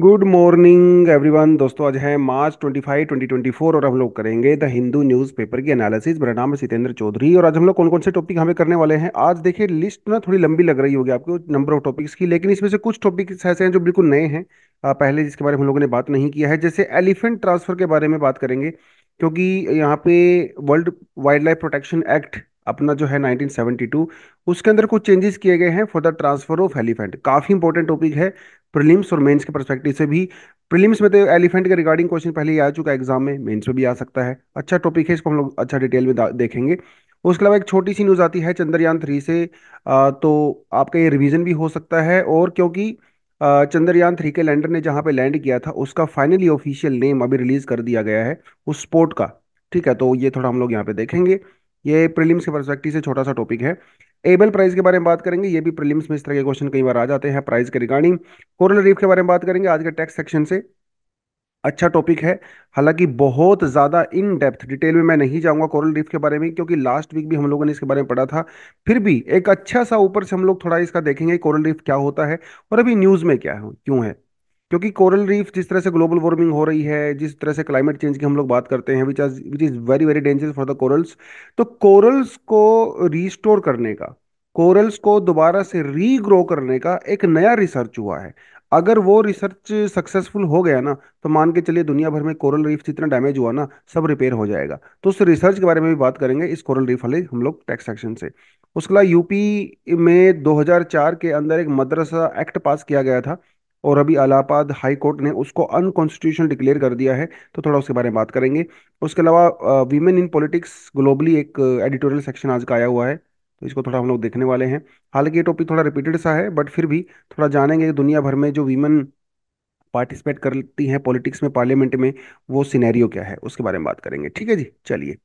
good morning everyone दोस्तों आज है मार्च 25 2024 और हम लोग करेंगे द हिंदू न्यूज़ पेपर की एनालिसिस मेरा नाम है सितेंद्र चौधरी और आज हम लोग कौन कौन से टॉपिक हमें करने वाले हैं आज देखिए लिस्ट ना थोड़ी लंबी लग रही होगी आपको नंबर ऑफ टॉपिक्स की लेकिन इसमें से कुछ टॉपिक्स ऐसे हैं जो बिल्कुल नए हैं पहले जिसके बारे में हम लोगों ने बात नहीं किया है जैसे एलिफेंट ट्रांसफ़र के बारे में बात करेंगे क्योंकि यहाँ पे world wildlife protection act अपना जो है 1972 उसके अंदर कुछ चेंजेस किए गए हैं for the transfer of elephant काफ़ी इंपॉर्टेंट टॉपिक है प्रीलिम्स और मेंस के परस्पेक्टिव से भी प्रीलिम्स में तो एलिफेंट के रिगार्डिंग क्वेश्चन पहले ही आ चुका है एग्जाम में मेंस में भी आ सकता है अच्छा टॉपिक है इसको हम लोग अच्छा डिटेल में देखेंगे उसके अलावा एक छोटी सी न्यूज़ आती है चंद्रयान थ्री से आ, तो आपका ये रिविज़न भी हो सकता है और क्योंकि चंद्रयान थ्री के लैंडर ने जहाँ पे लैंड किया था उसका फाइनली ऑफिशियल नेम अभी रिलीज़ कर दिया गया है उस स्पोर्ट का ठीक है तो ये थोड़ा हम लोग यहाँ पे देखेंगे ये प्रीलिम्स के परस्पेक्टिव से छोटा सा टॉपिक है एबल प्राइस के बारे में बात करेंगे ये भी प्रीलिम्स में इस तरह के क्वेश्चन कई बार आ जाते हैं प्राइस के रिगार्डिंग कोरल रीफ के बारे में बात करेंगे आज के टेक्स सेक्शन से अच्छा टॉपिक है हालांकि बहुत ज़्यादा इन डेप्थ डिटेल में मैं नहीं जाऊंगा कोरल रीफ के बारे में क्योंकि लास्ट वीक भी हम लोगों ने इसके बारे में पढ़ा था फिर भी एक अच्छा सा ऊपर से हम लोग थोड़ा इसका देखेंगे कोरल रीफ क्या होता है और अभी न्यूज़ में क्या है क्यों है क्योंकि कोरल रीफ जिस तरह से ग्लोबल वार्मिंग हो रही है जिस तरह से क्लाइमेट चेंज की हम लोग बात करते हैं विच आज which is very very dangerous for the corals तो कोरल्स को रिस्टोर करने का कोरल्स को दोबारा से रीग्रो करने का एक नया रिसर्च हुआ है अगर वो रिसर्च सक्सेसफुल हो गया ना तो मान के चलिए दुनिया भर में कोरल रीफ जितना डैमेज हुआ ना सब रिपेयर हो जाएगा तो उस रिसर्च के बारे में भी बात करेंगे इस कोरल रीफ वाले हम लोग टैक्स सेक्शन से उसके अलावा यूपी में 2004 के अंदर एक मदरसा एक्ट पास किया गया था और अभी अलाहाबाद हाई कोर्ट ने उसको अनकॉन्स्टिट्यूशनल डिक्लेयर कर दिया है तो थोड़ा उसके बारे में बात करेंगे उसके अलावा वीमेन इन पॉलिटिक्स ग्लोबली एक एडिटोरियल सेक्शन आज का आया हुआ है तो इसको थोड़ा हम लोग देखने वाले हैं हालांकि ये टॉपिक थोड़ा रिपीटेड सा है बट फिर भी थोड़ा जानेंगे दुनिया भर में जो वीमेन पार्टिसिपेट करती हैं पॉलिटिक्स में पार्लियामेंट में वो सिनेरियो क्या है उसके बारे में बात करेंगे ठीक है जी चलिए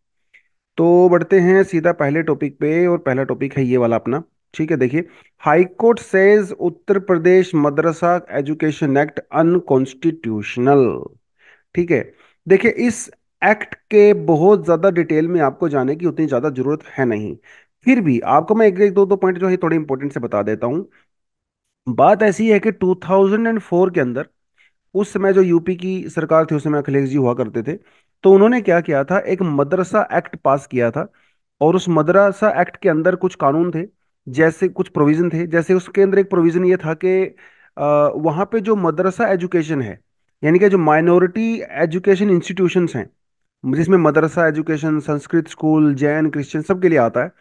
तो बढ़ते हैं सीधा पहले टॉपिक पे और पहला टॉपिक है ये वाला अपना ठीक है देखिए high court says Uttar Pradesh madrasa education act unconstitutional ठीक है देखिए इस एक्ट के बहुत ज़्यादा डिटेल में आपको जाने की उतनी ज़्यादा ज़रूरत है नहीं फिर भी आपको मैं एक एक दो दो पॉइंट जो है थोड़े इंपॉर्टेंट से बता देता हूं बात ऐसी है कि 2004 के अंदर उस समय जो यूपी की सरकार थी उस समय अखिलेश जी हुआ करते थे तो उन्होंने क्या किया था एक मदरसा एक्ट पास किया था और उस मदरसा एक्ट के अंदर कुछ कानून थे जैसे कुछ प्रोविज़न थे जैसे उसके अंदर एक प्रोविज़न ये था कि वहां पे जो मदरसा एजुकेशन है यानी कि जो माइनॉरिटी एजुकेशन इंस्टीट्यूशन हैं जिसमें madrasa education Sanskrit school Jain Christian सब के लिए आता है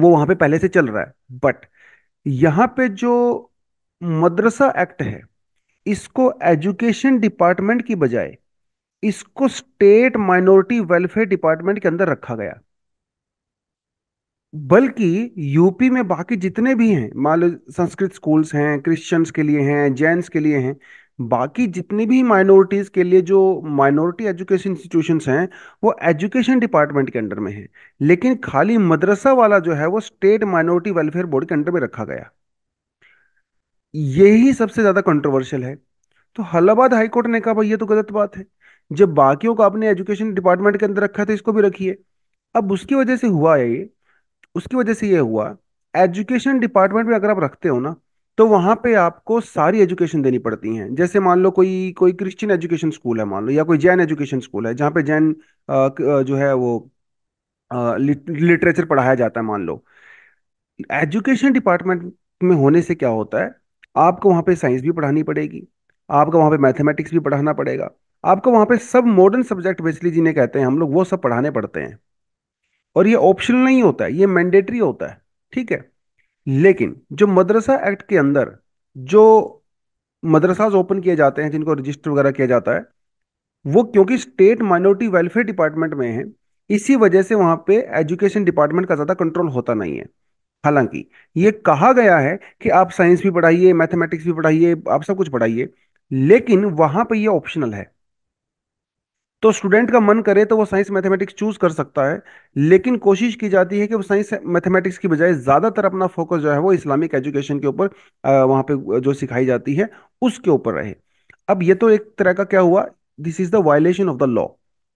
वो वहां पे पहले से चल रहा है बट यहाँ पे जो मदरसा एक्ट है इसको एजुकेशन डिपार्टमेंट की बजाय इसको स्टेट माइनॉरिटी वेलफेयर डिपार्टमेंट के अंदर रखा गया बल्कि यूपी में बाकी जितने भी हैं मान लो संस्कृत स्कूल्स हैं क्रिश्चियंस के लिए हैं जैंस के लिए हैं बाकी जितनी भी माइनॉरिटीज़ के लिए जो माइनॉरिटी एजुकेशन इंस्टीट्यूशन हैं वो एजुकेशन डिपार्टमेंट के अंडर में है लेकिन खाली मदरसा वाला जो है वो स्टेट माइनॉरिटी वेलफेयर बोर्ड के अंडर में रखा गया यही सबसे ज़्यादा कंट्रोवर्शियल है तो हलाबाद हाईकोर्ट ने कहा भाई तो गलत बात है जब बाकियों को आपने एजुकेशन डिपार्टमेंट के अंदर रखा था तो इसको भी रखिए अब उसकी वजह से हुआ है ये उसकी वजह से ये हुआ एजुकेशन डिपार्टमेंट में अगर आप रखते हो ना तो वहाँ पे आपको सारी एजुकेशन देनी पड़ती हैं जैसे मान लो कोई कोई क्रिश्चियन एजुकेशन स्कूल है मान लो या कोई जैन एजुकेशन स्कूल है जहाँ पे जैन जो है वो लिटरेचर पढ़ाया जाता है मान लो एजुकेशन डिपार्टमेंट में होने से क्या होता है आपको वहाँ पे साइंस भी पढ़ानी पड़ेगी आपको वहाँ पे मैथमेटिक्स भी पढ़ाना पड़ेगा आपको वहाँ पे सब मॉडर्न सब्जेक्ट बेसिकली जिन्हें कहते हैं हम लोग वो सब पढ़ाने पड़ते हैं और ये ऑप्शनल नहीं होता है ये मैंडेटरी होता है ठीक है लेकिन जो मदरसा एक्ट के अंदर जो मदरसाज ओपन किए जाते हैं जिनको रजिस्टर वगैरह किया जाता है वो क्योंकि स्टेट माइनॉरिटी वेलफेयर डिपार्टमेंट में है इसी वजह से वहां पे एजुकेशन डिपार्टमेंट का ज़्यादा कंट्रोल होता नहीं है हालांकि ये कहा गया है कि आप साइंस भी पढ़ाइए मैथमेटिक्स भी पढ़ाइए आप सब कुछ पढ़ाइए लेकिन वहां पे ये ऑप्शनल है तो स्टूडेंट का मन करे तो वो साइंस मैथमेटिक्स चूज कर सकता है लेकिन कोशिश की जाती है कि वो साइंस मैथमेटिक्स की बजाय ज़्यादातर अपना फोकस जो है वो इस्लामिक एजुकेशन के ऊपर वहां पे जो सिखाई जाती है उसके ऊपर रहे अब ये तो एक तरह का क्या हुआ this is the violation of the law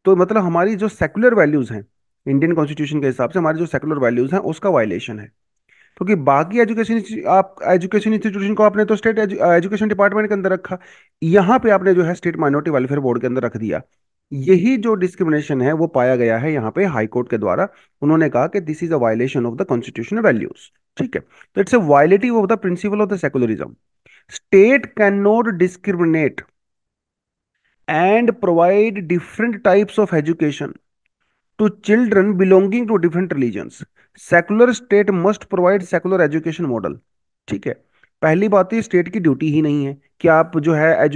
तो मतलब हमारी जो सेकुलर वैल्यूज़ हैं इंडियन कॉन्स्टिट्यूशन के हिसाब से हमारी जो सेकुलर वैल्यूज़ हैं उसका वायलेशन है क्योंकि तो बाकी एजुकेशन आप एजुकेशन इंस्टीट्यूशन को आपने तो स्टेट एजुकेशन डिपार्टमेंट के अंदर रखा यहाँ पे आपने जो है स्टेट माइनॉरिटी वेलफेयर बोर्ड के अंदर रख दिया यही जो डिस्क्रिमिनेशन है वो पाया गया है यहाँ पे हाई कोर्ट के द्वारा उन्होंने कहा कि this is a violation of the constitutional values ठीक है तो it's a violative of the principle of the secularism state can not discriminate and provide different types of education to children belonging to different religion secular state must provide secular education model ठीक है पहली बात तो state की duty ही नहीं है कि आप जो है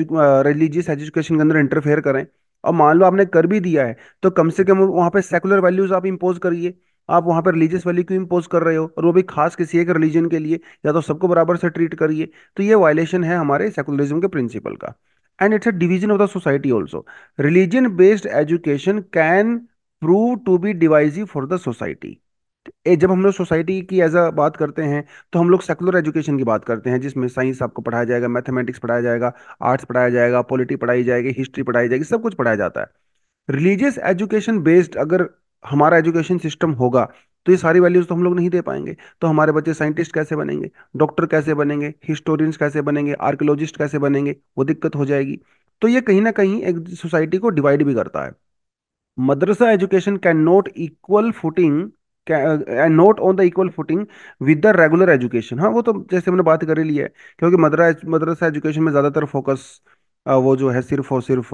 रिलीजियस एजुकेशन के अंदर इंटरफेयर करें और मान लो आपने कर भी दिया है तो कम से कम वहाँ पे सेकुलर वैल्यूज आप इम्पोज करिए आप वहाँ पर रिलीजियस वैल्यू क्यों इम्पोज कर रहे हो और वो भी खास किसी एक रिलीजन के लिए या तो सबको बराबर से ट्रीट करिए तो ये वायलेशन है हमारे सेकुलरिज्म के प्रिंसिपल का and it's a division of the society also religion based education can prove to be divisive for the society ए, जब हम लोग सोसाइटी की एज अ बात करते हैं तो हम लोग सेकुलर एजुकेशन की बात करते हैं जिसमें साइंस आपको पढ़ाया जाएगा मैथमेटिक्स पढ़ाया जाएगा आर्ट्स पढ़ाया जाएगा पॉलिटी पढ़ाई जाएगी हिस्ट्री पढ़ाई जाएगी सब कुछ पढ़ाया जाता है रिलीजियस एजुकेशन बेस्ड अगर हमारा एजुकेशन सिस्टम होगा तो ये सारी वैल्यूज तो हम लोग नहीं दे पाएंगे तो हमारे बच्चे साइंटिस्ट कैसे बनेंगे डॉक्टर कैसे बनेंगे हिस्टोरियंस कैसे बनेंगे आर्कियोलॉजिस्ट कैसे बनेंगे वो दिक्कत हो जाएगी तो ये कहीं ना कहीं एक सोसाइटी को डिवाइड भी करता है madrasa education can not equal footing not on the equal footing with the regular education हाँ वो तो जैसे हमने बात कर ली है क्योंकि मदरा मदरसा एजुकेशन में ज़्यादातर फोकस uh, वो जो है सिर्फ और सिर्फ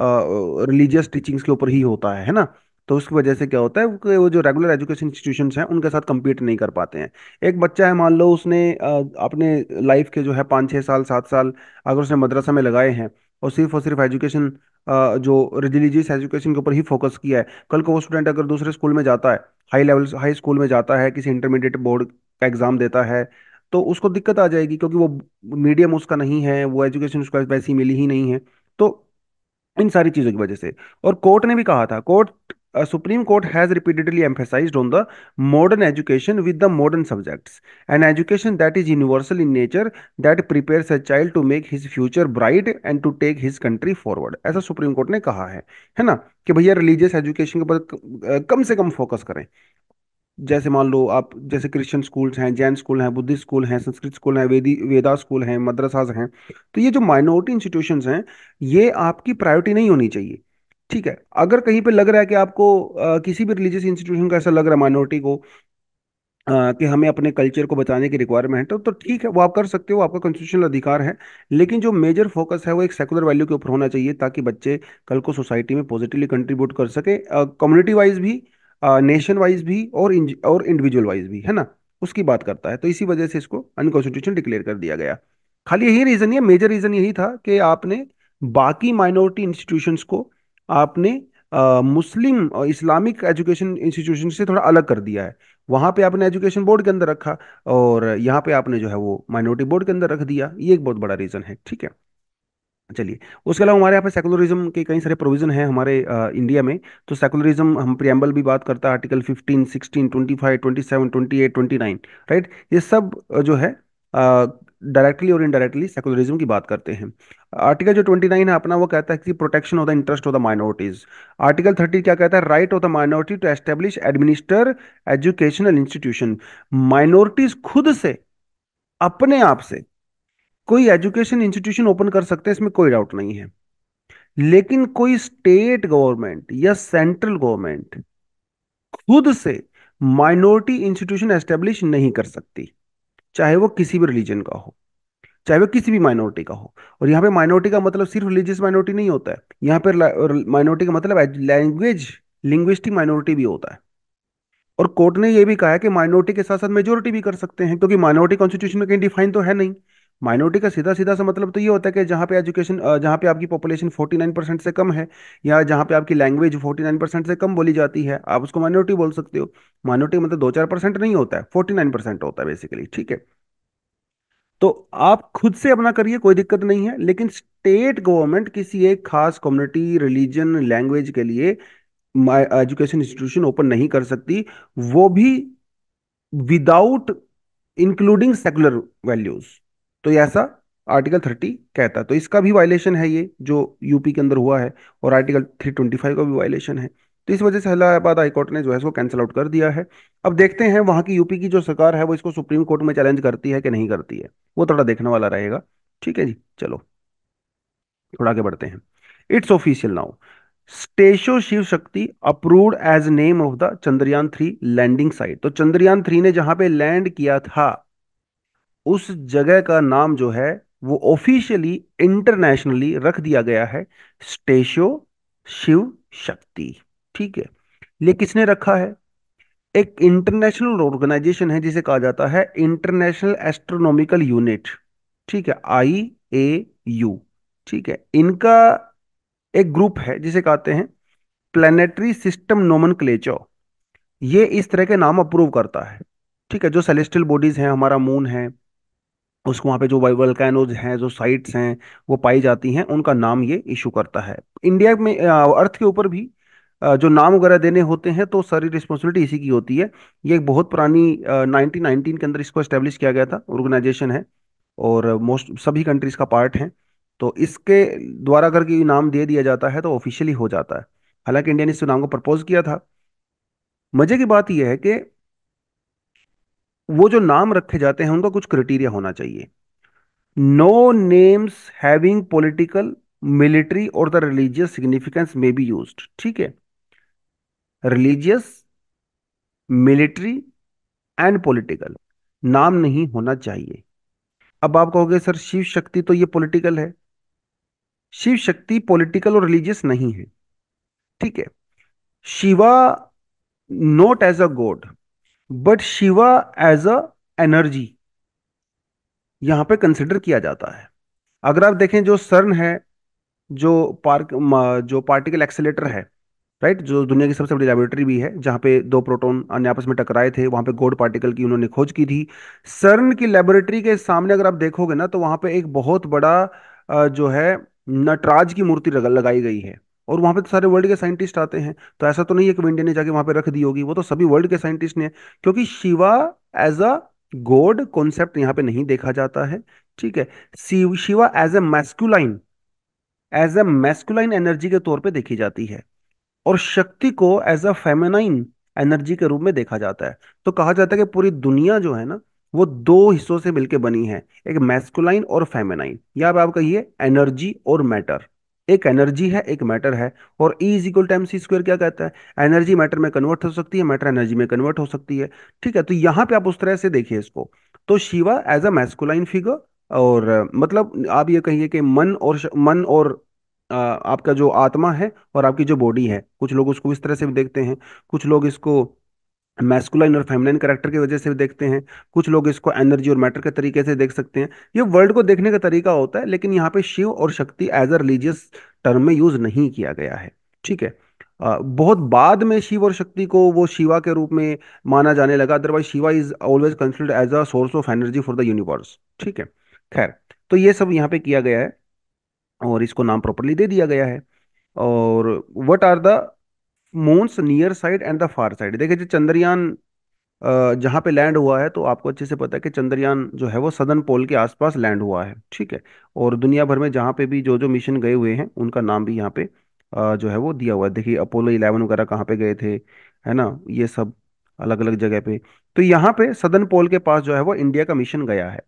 रिलीजियस uh, टीचिंग्स uh, के ऊपर ही होता है है ना तो उसकी वजह से क्या होता है कि वो जो रेगुलर एजुकेशन इंस्टीट्यूशंस हैं उनके साथ कम्पीट नहीं कर पाते हैं एक बच्चा है मान लो उसने अपने लाइफ के जो है पाँच छः साल सात साल अगर उसने मदरसा में लगाए हैं और सिर्फ और सिर्फ एजुकेशन जो रिलीजियस एजुकेशन के ऊपर ही फोकस किया है कल को वो स्टूडेंट अगर दूसरे स्कूल में जाता है हाई लेवल हाई स्कूल में जाता है किसी इंटरमीडिएट बोर्ड का एग्ज़ाम देता है तो उसको दिक्कत आ जाएगी क्योंकि वो मीडियम उसका नहीं है वो एजुकेशन उसको वैसी मिली ही नहीं है तो इन सारी चीज़ों की वजह से और कोर्ट ने भी कहा था court supreme court has repeatedly emphasise on the modern education with the modern subjects an education that is universal in nature that prepare a child to make his future bright and to take his country forward ऐसा supreme court ने कहा है है ना कि भैया religious education के ऊपर कम से कम फोकस करें जैसे मान लो आप जैसे क्रिश्चियन स्कूल्स हैं जैन स्कूल हैं बुद्धिस्ट स्कूल हैं संस्कृत स्कूल हैं वेदी वेदा स्कूल हैं मद्रासाज हैं तो ये जो माइनॉरिटी इंस्टीट्यूशन हैं ये आपकी प्रायोरिटी नहीं होनी चाहिए ठीक है अगर कहीं पे लग रहा है कि आपको आ, किसी भी रिलीजियस इंस्टीट्यूशन का ऐसा लग रहा है माइनॉरिटी को आ, कि हमें अपने कल्चर को बचाने की रिक्वायरमेंट है तो, तो ठीक है वो आप कर सकते हो आपका कॉन्स्टिट्यूशनल अधिकार है लेकिन जो मेजर फोकस है वो एक सेकुलर वैल्यू के ऊपर होना चाहिए ताकि बच्चे कल को सोसाइटी में पॉजिटिवली कंट्रीब्यूट कर सके कम्युनिटी वाइज भी नेशन वाइज भी और और इंडिविजुअल वाइज भी है ना उसकी बात करता है तो इसी वजह से इसको अनकॉन्स्टिट्यूशन डिक्लेयर कर दिया गया खाली यही रीज़न है मेजर रीज़न यही था कि आपने बाकी माइनॉरिटी इंस्टीट्यूशंस को आपने मुस्लिम इस्लामिक एजुकेशन इंस्टीट्यूशन से थोड़ा अलग कर दिया है वहाँ पे आपने एजुकेशन बोर्ड के अंदर रखा और यहाँ पे आपने जो है वो माइनॉरिटी बोर्ड के अंदर रख दिया ये एक बहुत बड़ा रीज़न है ठीक है चलिए उसके अलावा हमारे यहाँ पे सेकुलरिज्म के कई सारे प्रोविजन हैं हमारे आ, इंडिया में तो सेकुलरिज्म हम प्रियम्बल भी बात करता है आर्टिकल 15, 16, 25, 27, 28, 29 राइट ये सब जो है डायरेक्टली और इनडायरेक्टली सेकुलरिज्म की बात करते हैं आर्टिकल जो 29 है अपना वो कहता है कि protection of the interest of the minorities article 30 क्या कहता है right of the minority to establish administer educational institution minorities खुद से अपने आप से कोई एजुकेशन इंस्टीट्यूशन ओपन कर सकते हैं इसमें कोई डाउट नहीं है लेकिन कोई स्टेट गवर्नमेंट या सेंट्रल गवर्नमेंट खुद से माइनॉरिटी इंस्टीट्यूशन एस्टेब्लिश नहीं कर सकती चाहे वो किसी भी रिलीजन का हो चाहे वो किसी भी माइनॉरिटी का हो और यहाँ पे माइनॉरिटी का मतलब सिर्फ रिलीजियस माइनॉरिटी नहीं होता है यहाँ पर माइनॉरिटी का मतलब लैंग्वेज लिंग्विस्टिक माइनॉरिटी भी होता है और कोर्ट ने यह भी कहा है कि माइनॉरिटी के साथ साथ मेजोरिटी भी कर सकते हैं क्योंकि माइनॉरिटी कॉन्स्टिट्यूशन में कहीं डिफाइन तो है नहीं माइनॉरिटी का सीधा सीधा सा मतलब तो ये होता है कि जहाँ पे एजुकेशन जहाँ पे आपकी पॉपुलेशन 49 परसेंट से कम है या जहाँ पे आपकी लैंग्वेज 49 परसेंट से कम बोली जाती है आप उसको माइनॉरिटी बोल सकते हो माइनॉरिटी मतलब दो चार परसेंट नहीं होता है 49 परसेंट होता है बेसिकली ठीक है तो आप खुद से अपना करिए कोई दिक्कत नहीं है लेकिन स्टेट गवर्नमेंट किसी एक खास कम्युनिटी रिलीजन लैंग्वेज के लिए एजुकेशन इंस्टीट्यूशन ओपन नहीं कर सकती वो भी विदाउट इंक्लूडिंग सेकुलर वैल्यूज तो ऐसा आर्टिकल थर्टी कहता तो इसका भी वायलेशन है ये जो यूपी के अंदर हुआ है और आर्टिकल थ्री ट्वेंटी फाइव का भी वायलेशन है तो इस वजह से इलाहाबाद हाईकोर्ट ने जो है इसको कैंसिल आउट कर दिया है अब देखते हैं वहां की यूपी की जो सरकार है वो इसको सुप्रीम कोर्ट में चैलेंज करती है कि नहीं करती है वो थोड़ा देखने वाला रहेगा ठीक है जी चलो थोड़ा आगे बढ़ते हैं इट्स ऑफिशियल नाउ स्टेशो Shiv Shakti approved as name of the Chandrayaan three landing site तो चंद्रयान थ्री ने जहां पे लैंड किया था उस जगह का नाम जो है वो ऑफिशियली इंटरनेशनली रख दिया गया है स्टेशो शिव शक्ति ठीक है ये किसने रखा है एक इंटरनेशनल ऑर्गेनाइजेशन है जिसे कहा जाता है इंटरनेशनल एस्ट्रोनॉमिकल यूनिट ठीक है आई ए यू ठीक है इनका एक ग्रुप है जिसे कहते हैं प्लेनेटरी सिस्टम नोमन क्लेचो ये इस तरह के नाम अप्रूव करता है ठीक है जो सेलेस्टियल बॉडीज हैं हमारा मून है उसको वहां पे जो वल्कैनोज हैं जो साइट्स हैं वो पाई जाती हैं उनका नाम ये इशू करता है इंडिया में अर्थ के ऊपर भी जो नाम वगैरह देने होते हैं तो सारी रिस्पॉन्सिबिलिटी इसी की होती है ये एक बहुत पुरानी नाइनटीन नाइनटीन के अंदर इसको इस्टेब्लिश किया गया था ऑर्गेनाइजेशन है और मोस्ट सभी कंट्रीज का पार्ट है तो इसके द्वारा अगर कोई नाम दे दिया जाता है तो ऑफिशियली हो जाता है हालांकि इंडिया ने इस नाम को प्रपोज किया था मजे की बात यह है कि वो जो नाम रखे जाते हैं उनका कुछ क्राइटेरिया होना चाहिए no names having political military और the religious significance may be use ठीक है रिलीजियस मिलिट्री एंड पॉलिटिकल नाम नहीं होना चाहिए अब आप कहोगे सर शिव शक्ति तो ये पॉलिटिकल है शिव शक्ति पॉलिटिकल और रिलीजियस नहीं है ठीक है Shiva not as a god but Shiva as a energy यहां पे कंसिडर किया जाता है अगर आप देखें जो सर्न है जो पार्क जो पार्टिकल एक्सेलेटर है राइट जो दुनिया की सबसे बड़ी लेबोरेटरी भी है जहाँ पे दो प्रोटोन अन्य आपस में टकराए थे वहां पे गोड पार्टिकल की उन्होंने खोज की थी सर्न की लेबोरेटरी के सामने अगर आप देखोगे ना तो वहां पे एक बहुत बड़ा जो है नटराज की मूर्ति लगाई गई है और वहां पे तो सारे वर्ल्ड के साइंटिस्ट आते हैं तो ऐसा तो नहीं है कि इंडिया ने जाके वहां पे रख दी होगी वो तो सभी वर्ल्ड के साइंटिस्ट ने क्योंकि Shiva as a god concept यहाँ पे नहीं देखा जाता है ठीक है Shiva as a masculine as a masculine energy के तौर पे देखी जाती है और शक्ति को एज अ फेमेनाइन एनर्जी के रूप में देखा जाता है तो कहा जाता है कि पूरी दुनिया जो है ना वो दो हिस्सों से मिलकर बनी है एक मैस्कुलाइन और फेमेनाइन या आप, कहिए एनर्जी और मैटर एक एनर्जी है एक मैटर है और E is equal time c square क्या कहता है एनर्जी मैटर में कन्वर्ट हो सकती है मैटर एनर्जी में कन्वर्ट हो सकती है ठीक है तो यहां पे आप उस तरह से देखिए इसको तो Shiva as a masculine figure और मतलब आप ये कहिए कि मन और मन और आपका जो आत्मा है और आपकी जो बॉडी है कुछ लोग उसको इस तरह से भी देखते हैं कुछ लोग इसको मैस्कुलाइन और फेमिनाइन करेक्टर की वजह से भी देखते हैं कुछ लोग इसको एनर्जी और मैटर के तरीके से देख सकते हैं ये वर्ल्ड को देखने का तरीका होता है लेकिन यहाँ पे शिव और Shakti as a religious term में यूज नहीं किया गया है ठीक है बहुत बाद में शिव और शक्ति को वो शिवा के रूप में माना जाने लगा otherwise Shiva is always considered as a source of energy for the universe ठीक है खैर तो ये सब यहाँ पे किया गया है और इसको नाम प्रॉपरली दे दिया गया है और what are the moons near side and the far side देखिए जो चंद्रयान जहाँ पे लैंड हुआ है तो आपको अच्छे से पता है कि चंद्रयान जो है वो सदन पोल के आसपास लैंड हुआ है ठीक है और दुनिया भर में जहाँ पे भी जो जो मिशन गए हुए हैं उनका नाम भी यहाँ पे जो है वो दिया हुआ है देखिए अपोलो इलेवन वगैरह कहाँ पे गए थे है ना ये सब अलग अलग जगह पे तो यहाँ पे सदन पोल के पास जो है वो इंडिया का मिशन गया है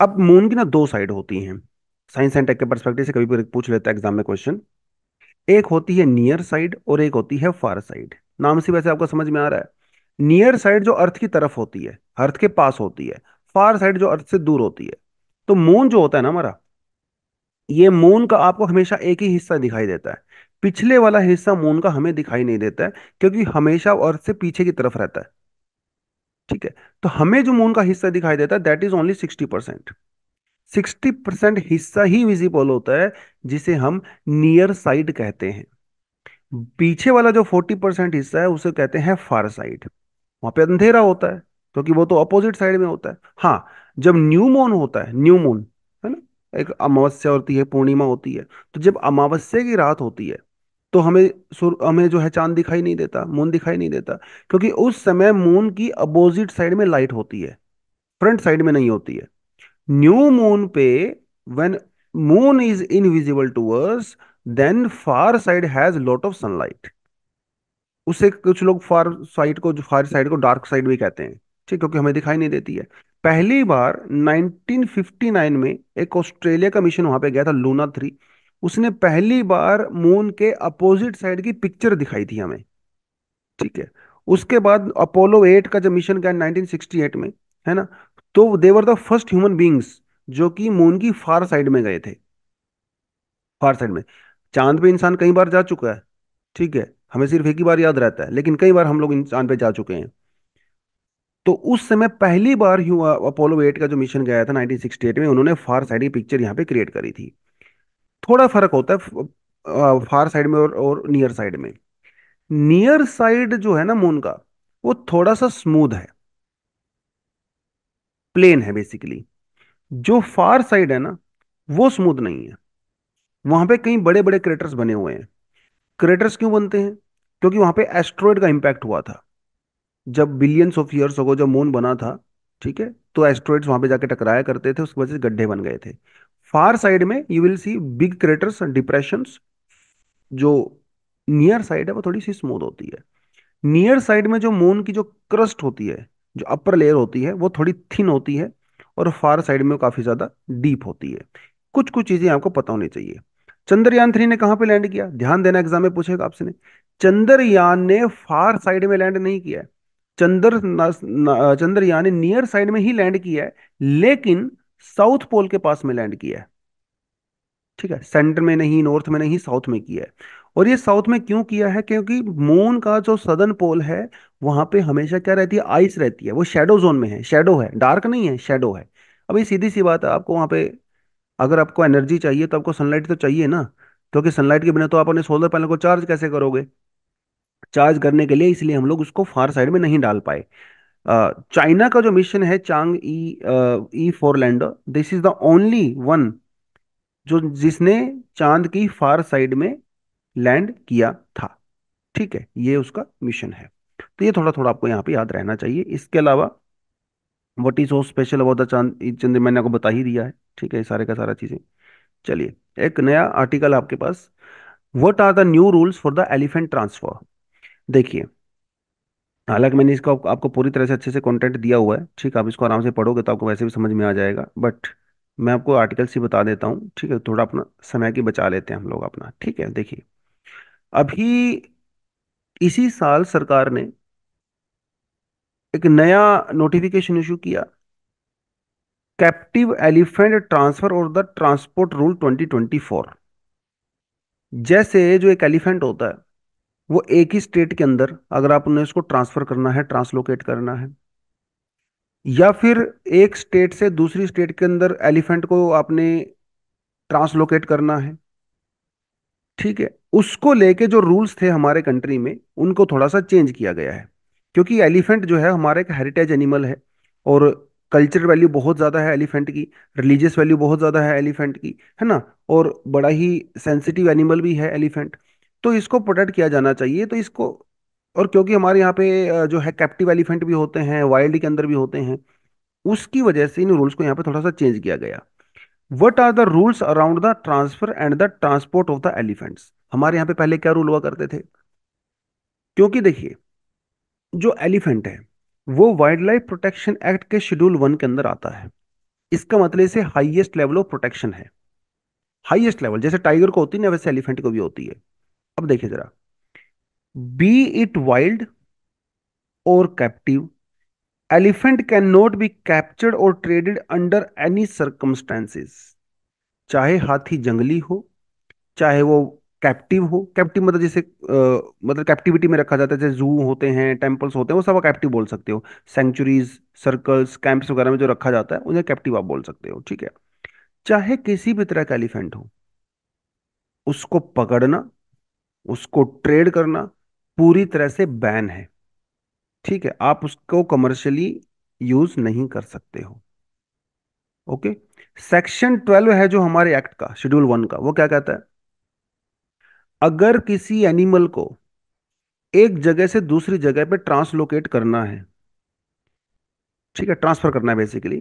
अब मून की ना दो साइड होती हैं साइंस एंड टेक के परस्पेक्टिव से कभी भी पूछ लेता है एग्जाम में क्वेश्चन एक होती है नियर साइड और एक होती है फार साइड नाम से वैसे आपको समझ में आ रहा है नियर साइड जो अर्थ की तरफ होती है अर्थ के पास होती है फार साइड जो अर्थ से दूर होती है तो मून जो होता है ना हमारा ये मून का आपको हमेशा एक ही हिस्सा दिखाई देता है पिछले वाला हिस्सा मून का हमें दिखाई नहीं देता है क्योंकि हमेशा अर्थ से पीछे की तरफ रहता है ठीक है तो हमें जो मून का हिस्सा दिखाई देता है that is only sixty percent sixty percent हिस्सा ही विजिबल होता है जिसे हम नियर साइड कहते हैं पीछे वाला जो फोर्टी परसेंट हिस्सा है उसे कहते हैं फार साइड वहां पे अंधेरा होता है क्योंकि तो वो तो अपोजिट साइड में होता है हाँ जब न्यू मून होता है न्यू मून है ना एक अमावस्या होती है पूर्णिमा होती है तो जब अमावस्या की रात होती है तो हमें सुर हमें जो है चांद दिखाई नहीं देता मून दिखाई नहीं देता क्योंकि उस समय मून की अपोजिट साइड में लाइट होती है फ्रंट साइड में नहीं होती है न्यू मून पे when moon is invisible to us then far side has lot of sunlight उसे कुछ लोग फार साइड को फार साइड को डार्क साइड भी कहते हैं ठीक क्योंकि हमें दिखाई नहीं देती है पहली बार 1959 में एक ऑस्ट्रेलिया का मिशन वहां पे गया था लूना थ्री उसने पहली बार मून के अपोजिट साइड की पिक्चर दिखाई थी हमें ठीक है उसके बाद अपोलो एट का जब मिशन गया 1968 में है ना तो they were the first human beings जो कि मून की फार साइड में गए थे फार साइड में चांद पे इंसान कई बार जा चुका है ठीक है हमें सिर्फ एक ही बार याद रहता है लेकिन कई बार हम लोग इंसान पे जा चुके हैं तो उस समय पहली बार अपोलो एट का जो मिशन गया था 1968 में उन्होंने फार साइड की पिक्चर यहाँ पे क्रिएट करी थी थोड़ा फर्क होता है फार साइड में और और नियर साइड में नियर साइड जो है ना मून का वो थोड़ा सा स्मूथ है प्लेन है बेसिकली जो फार साइड है ना वो स्मूथ नहीं है वहां पे कई बड़े बड़े क्रेटर्स बने हुए हैं क्रेटर्स क्यों बनते हैं क्योंकि वहां पे एस्ट्रॉयड का इंपैक्ट हुआ था जब बिलियंस ऑफ ईयर्स अगो जब मून बना था ठीक है तो एस्ट्रॉयड्स वहां पे जाके टकराया करते थे उसकी वजह से गड्ढे बन गए थे फार साइड में you will see big craters depression जो नियर साइड है वो थोड़ी सी स्मूथ होती है नियर साइड में जो मून की जो क्रस्ट होती है जो अपर लेयर होती है वो थोड़ी थिन होती है और फार साइड में काफ़ी ज़्यादा डीप होती है कुछ कुछ चीज़ें आपको पता होनी चाहिए चंद्रयान थ्री ने कहां पे लैंड किया ध्यान देना एग्जाम में पूछेगा आपसे ने चंद्रयान ने फार साइड में लैंड नहीं किया है चंद्र चंद्रयान ने नियर साइड में ही लैंड किया है लेकिन साउथ पोल के पास में लैंड किया है ठीक है सेंटर में नहीं नॉर्थ में नहीं साउथ में किया है और ये साउथ में क्यों किया है क्योंकि मून का जो सदर्न पोल है वहां पे हमेशा क्या रहती है आइस रहती है वो शेडो जोन में है शेडो है डार्क नहीं है शेडो है अभी सीधी सी बात है आपको वहां पे अगर आपको एनर्जी चाहिए तो आपको सनलाइट तो चाहिए ना क्योंकि तो सनलाइट के बिना तो आप अपने सोलर पैनल को चार्ज कैसे करोगे चार्ज करने के लिए इसलिए हम लोग उसको फार साइड में नहीं डाल पाए चाइना का जो मिशन है चांग ई ई four lander this is the only one जो जिसने चांद की फार साइड में लैंड किया था ठीक है ये उसका मिशन है तो ये थोड़ा थोड़ा आपको यहाँ पे याद रहना चाहिए इसके अलावा what is so special about the chand चंद्र मैंने आपको बता ही दिया है ठीक है सारे का सारा चीज़ें चलिए एक नया आर्टिकल आपके पास what are the new rules for the elephant transfer देखिए हालांकि मैंने इसको आपको पूरी तरह से अच्छे से कंटेंट दिया हुआ है ठीक है आप इसको आराम से पढ़ोगे तो आपको वैसे भी समझ में आ जाएगा बट मैं आपको आर्टिकल से बता देता हूँ ठीक है थोड़ा अपना समय की बचा लेते हैं हम लोग अपना ठीक है देखिए अभी इसी साल सरकार ने एक नया नोटिफिकेशन इशू किया कैप्टिव एलिफेंट ट्रांसफर और द ट्रांसपोर्ट रूल 2024 जैसे जो एक एलिफेंट होता है वो एक ही स्टेट के अंदर अगर आपने इसको ट्रांसफर करना है ट्रांसलोकेट करना है या फिर एक स्टेट से दूसरी स्टेट के अंदर एलिफेंट को आपने ट्रांसलोकेट करना है ठीक है उसको लेके जो रूल्स थे हमारे कंट्री में उनको थोड़ा सा चेंज किया गया है क्योंकि एलिफेंट जो है हमारा एक हेरिटेज एनिमल है और कल्चर वैल्यू बहुत ज़्यादा है एलिफेंट की रिलीजियस वैल्यू बहुत ज़्यादा है एलिफेंट की है ना और बड़ा ही सेंसिटिव एनिमल भी है एलिफेंट तो इसको प्रोटेक्ट किया जाना चाहिए तो इसको और क्योंकि हमारे यहाँ पे जो है कैप्टिव एलिफेंट भी होते हैं वाइल्ड के अंदर भी होते हैं उसकी वजह से इन रूल्स को यहाँ पे थोड़ा सा चेंज किया गया what are the rules around the transfer and the transport of the elephants हमारे यहाँ पे पहले क्या रूल हुआ करते थे क्योंकि देखिए जो एलिफेंट है वो वाइल्ड लाइफ प्रोटेक्शन एक्ट के शेड्यूल वन के अंदर आता है इसका मतलब इसे हाईएस्ट लेवल ऑफ प्रोटेक्शन है हाईएस्ट लेवल जैसे टाइगर को होती है ना वैसे एलिफेंट को भी होती है अब देखिए जरा बी इट वाइल्ड और captive elephant can not be captured और ट्रेडेड अंडर एनी सर्कमस्टेंसेस चाहे हाथी जंगली हो चाहे वो कैप्टिव हो कैप्टिव मतलब जैसे आ, मतलब कैप्टिविटी में रखा जाता है जैसे जू होते हैं टेम्पल्स होते हैं वो सब आप कैप्टिव बोल सकते हो सेंचुरीज सर्कल्स कैंप्स वगैरह में जो रखा जाता है उन्हें कैप्टिव आप बोल सकते हो ठीक है चाहे किसी भी तरह का एलिफेंट हो उसको पकड़ना उसको ट्रेड करना पूरी तरह से बैन है ठीक है आप उसको कमर्शियली यूज नहीं कर सकते हो ओके सेक्शन ट्वेल्व है जो हमारे एक्ट का शेड्यूल वन का वो क्या कहता है अगर किसी एनिमल को एक जगह से दूसरी जगह पे ट्रांसलोकेट करना है ठीक है ट्रांसफर करना है बेसिकली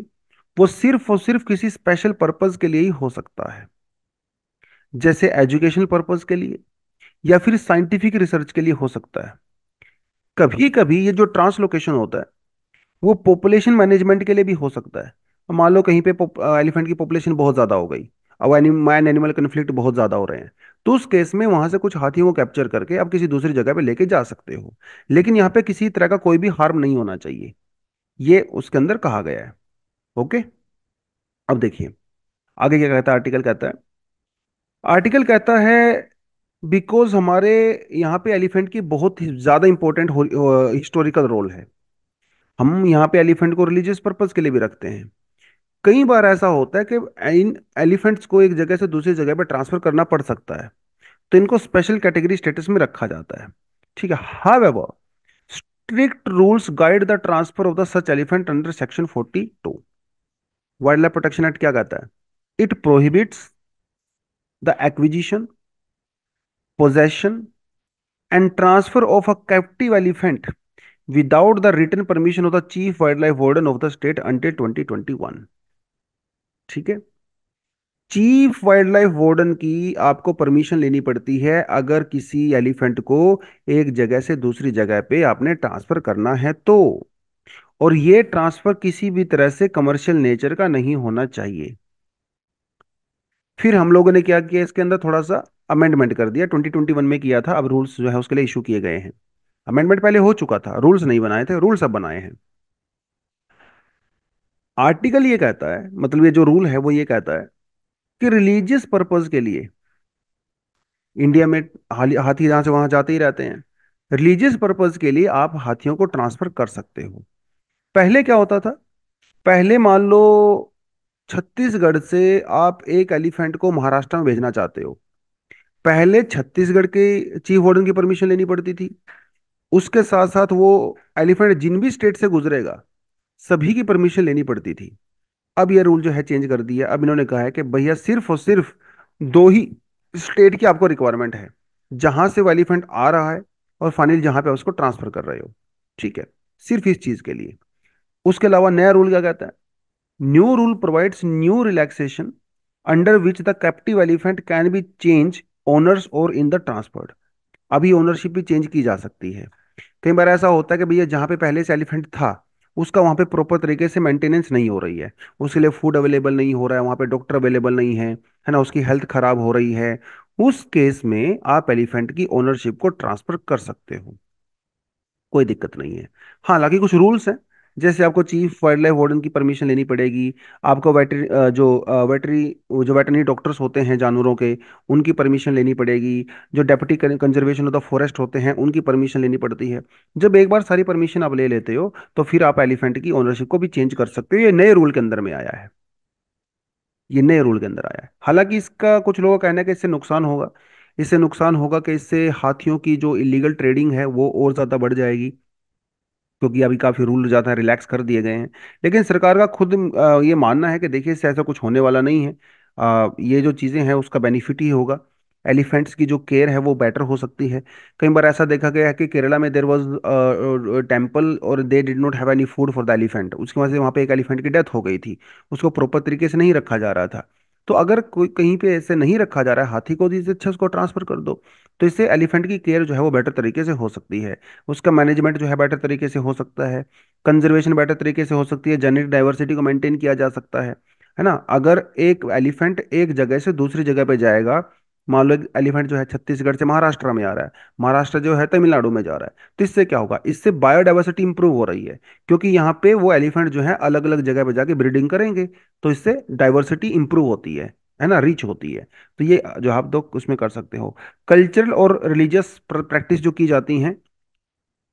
वो सिर्फ और सिर्फ किसी स्पेशल पर्पज के लिए ही हो सकता है जैसे एजुकेशनल पर्पज के लिए या फिर साइंटिफिक रिसर्च के लिए हो सकता है कभी कभी ये जो ट्रांसलोकेशन होता है वो पॉपुलेशन मैनेजमेंट के लिए भी हो सकता है मान लो कहीं पे एलिफेंट की पॉपुलेशन बहुत ज़्यादा हो गई अब एनिमल एनिमल कन्फ्लिक्ट बहुत ज़्यादा हो रहे हैं तो उस केस में वहां से कुछ हाथियों को कैप्चर करके आप किसी दूसरी जगह पे लेके जा सकते हो लेकिन यहाँ पे किसी तरह का कोई भी हार्म नहीं होना चाहिए ये उसके अंदर कहा गया है ओके अब देखिए आगे क्या कहता है आर्टिकल कहता है आर्टिकल कहता है बिकॉज हमारे यहाँ पे एलिफेंट की बहुत ही ज़्यादा इंपॉर्टेंट हिस्टोरिकल रोल है हम यहाँ पे एलिफेंट को रिलीजियस पर्पज़ के लिए भी रखते हैं कई बार ऐसा होता है कि इन एलिफेंट्स को एक जगह से दूसरी जगह पर ट्रांसफर करना पड़ सकता है तो इनको स्पेशल कैटेगरी स्टेटस में रखा जाता है ठीक है how strict rules guide the transfer of the such elephant under section 42 wildlife protection act क्या कहता है it prohibits the acquisition possession and transfer of a captive elephant without the written permission of the chief wildlife warden of the state until 2021 ठीक है chief wildlife warden की आपको permission लेनी पड़ती है अगर किसी एलिफेंट को एक जगह से दूसरी जगह पे आपने ट्रांसफर करना है तो और ये ट्रांसफर किसी भी तरह से कमर्शियल नेचर का नहीं होना चाहिए फिर हम लोगों ने क्या किया इसके अंदर थोड़ा सा अमेंडमेंट कर दिया 2021 में किया था अब रूल्स जो है उसके लिए इशू किए गए हैं अमेंडमेंट पहले हो चुका था रूल्स नहीं बनाए थे रूल्स अब बनाए हैं आर्टिकल ये कहता है मतलब ये जो रूल है वो ये कहता है कि रिलीजियस पर्पज के लिए इंडिया में हाथी जहां से वहां जाते ही रहते हैं रिलीजियस पर्पज के लिए आप हाथियों को ट्रांसफर कर सकते हो पहले क्या होता था पहले मान लो छत्तीसगढ़ से आप एक एलिफेंट को महाराष्ट्र में भेजना चाहते हो पहले छत्तीसगढ़ के चीफ वार्डन की परमिशन लेनी पड़ती थी उसके साथ साथ वो एलिफेंट जिन भी स्टेट से गुजरेगा सभी की परमिशन लेनी पड़ती थी अब यह रूल जो है चेंज कर दिया अब इन्होंने कहा है कि भैया सिर्फ और सिर्फ दो ही स्टेट की आपको रिक्वायरमेंट है जहां से वो एलिफेंट आ रहा है और फाइनल जहां पे उसको ट्रांसफर कर रहे हो ठीक है सिर्फ इस चीज के लिए उसके अलावा नया रूल क्या कहता है new rule provides new relaxation under which the captive elephant can be change owners और इन द ट्रांसफर्ड अभी ओनरशिप भी चेंज की जा सकती है कई बार ऐसा होता है कि भैया जहां पे पहले से एलिफेंट था उसका वहाँ पे प्रॉपर तरीके से मेंटेनेंस नहीं हो रही है उसके लिए फूड अवेलेबल नहीं हो रहा है वहाँ पे डॉक्टर अवेलेबल नहीं है है ना उसकी हेल्थ खराब हो रही है उस केस में आप एलिफेंट की ओनरशिप को ट्रांसफर कर सकते हो कोई दिक्कत नहीं है हाँ हालांकि कुछ रूल्स हैं जैसे आपको चीफ वाइल्ड लाइफ वार्डन की परमिशन लेनी पड़ेगी आपको वेटरी जो वेटरी जो वेटनरी डॉक्टर्स होते हैं जानवरों के उनकी परमिशन लेनी पड़ेगी जो deputy conservation of the forest होते हैं उनकी परमिशन लेनी पड़ती है जब एक बार सारी परमिशन आप ले लेते हो तो फिर आप एलिफेंट की ओनरशिप को भी चेंज कर सकते हो ये नए रूल के अंदर में आया है ये नए रूल के अंदर आया है हालांकि इसका कुछ लोगों का कहना है कि इससे नुकसान होगा इससे नुकसान होगा कि इससे हाथियों की जो इलीगल ट्रेडिंग है वो और ज़्यादा बढ़ जाएगी क्योंकि अभी काफ़ी रूल ज़्यादा रिलैक्स कर दिए गए हैं लेकिन सरकार का खुद ये मानना है कि देखिए इससे ऐसा कुछ होने वाला नहीं है ये जो चीज़ें हैं उसका बेनिफिट ही होगा एलिफेंट्स की जो केयर है वो बेटर हो सकती है कई बार ऐसा देखा गया है कि केरला में देर वॉज टेम्पल और they did not have any food for the elephant उसकी वजह से वहाँ पे एक एलिफेंट की डेथ हो गई थी उसको प्रॉपर तरीके से नहीं रखा जा रहा था तो अगर कोई कहीं पे ऐसे नहीं रखा जा रहा है हाथी को जिससे अच्छा उसको ट्रांसफर कर दो तो इससे एलिफेंट की केयर जो है वो बेटर तरीके से हो सकती है उसका मैनेजमेंट जो है बेटर तरीके से हो सकता है कंजर्वेशन बेटर तरीके से हो सकती है जेनेटिक डाइवर्सिटी को मेंटेन किया जा सकता है है ना अगर एक एलिफेंट एक जगह से दूसरी जगह पर जाएगा मान लो एक एलिफेंट जो है छत्तीसगढ़ से महाराष्ट्र में आ रहा है महाराष्ट्र जो है तमिलनाडु में जा रहा है तो इससे क्या होगा इससे बायोडाइवर्सिटी इंप्रूव हो रही है क्योंकि यहाँ पे वो एलिफेंट जो है अलग अलग जगह पर जाके ब्रीडिंग करेंगे तो इससे डाइवर्सिटी इंप्रूव होती है है ना रिच होती है तो ये जो आप दो उसमें कर सकते हो कल्चरल और रिलीजियस प्रैक्टिस जो की जाती हैं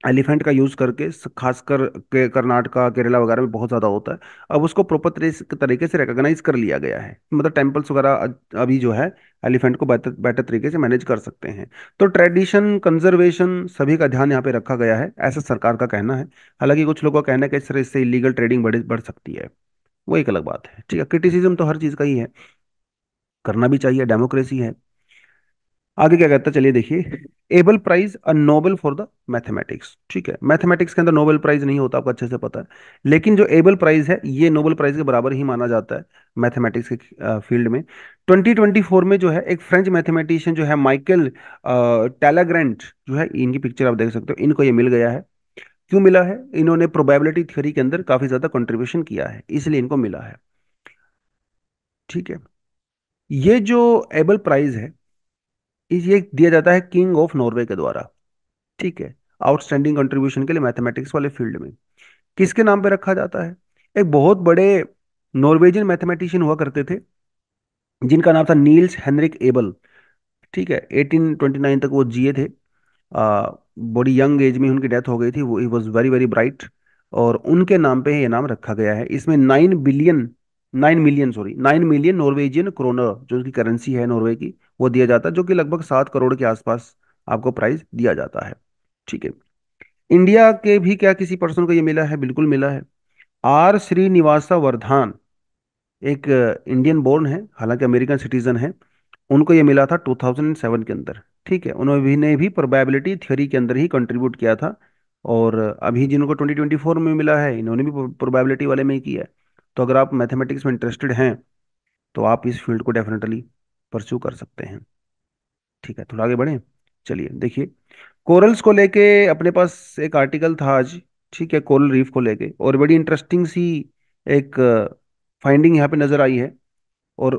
एलिफेंट का यूज़ करके खासकर के कर्नाटका केरला वगैरह में बहुत ज़्यादा होता है अब उसको प्रोपर तरीके से रिकोगनाइज कर लिया गया है मतलब टेम्पल्स वगैरह अभी जो है एलिफेंट को बेहतर बेहतर तरीके से मैनेज कर सकते हैं तो ट्रेडिशन कंजर्वेशन सभी का ध्यान यहाँ पे रखा गया है ऐसा सरकार का कहना है हालांकि कुछ लोगों का कहना है कि इस तरह इससे इलीगल ट्रेडिंग बढ़ सकती है वो एक अलग बात है ठीक है क्रिटिसिज्म तो हर चीज़ का ही है करना भी चाहिए डेमोक्रेसी है आगे क्या कहता है चलिए देखिए Abel prize a Nobel for the mathematics ठीक है मैथमेटिक्स के अंदर नोबल प्राइज नहीं होता आपको अच्छे से पता है लेकिन जो एबल प्राइज है ये नोबल प्राइज के बराबर ही माना जाता है मैथमेटिक्स के फील्ड में 2024 में जो है एक फ्रेंच मैथमेटिशियन जो है माइकल टेलाग्रेंट जो है इनकी पिक्चर आप देख सकते हो इनको ये मिल गया है क्यों मिला है इन्होंने प्रोबेबिलिटी थ्योरी के अंदर काफी ज्यादा कंट्रीब्यूशन किया है इसलिए इनको मिला है ठीक है ये जो एबल प्राइज है ये दिया जाता है किंग ऑफ नॉर्वे के द्वारा ठीक है आउटस्टैंडिंग कंट्रीब्यूशन के लिए मैथमेटिक्स वाले फील्ड में किसके नाम पे रखा जाता है एक बहुत बड़े नॉर्वेजियन मैथमेटिशियन हुआ करते थे जिनका नाम था नील्स हेनरिक एबल ठीक है 1829 तक वो जिए थे बड़ी यंग एज में उनकी डेथ हो गई थी वो ही वॉज वेरी वेरी ब्राइट और उनके नाम पे ये नाम रखा गया है इसमें nine billion nine million sorry nine million Norwegian kroner जो उसकी करेंसी है नॉर्वे की वो दिया जाता है जो कि लगभग सात करोड़ के आसपास आपको प्राइस दिया जाता है ठीक है इंडिया के भी क्या किसी पर्सन को ये मिला है बिल्कुल मिला है आर श्रीनिवासा वर्धान एक इंडियन बोर्न है हालांकि अमेरिकन सिटीजन है उनको ये मिला था 2007 के अंदर ठीक है उन्होंने भी प्रोबेबिलिटी थ्योरी के अंदर ही कंट्रीब्यूट किया था और अभी जिनको 2024 में मिला है इन्होंने भी प्रोबेबिलिटी वाले में ही किया है तो अगर आप मैथमेटिक्स में इंटरेस्टेड हैं तो आप इस फील्ड को डेफिनेटली परस्यू कर सकते हैं ठीक है थोड़ा आगे बढ़ें चलिए देखिए कोरल्स को लेके अपने पास एक आर्टिकल था आज ठीक है कोरल रीफ को लेके और बड़ी इंटरेस्टिंग सी एक फाइंडिंग यहाँ पे नज़र आई है और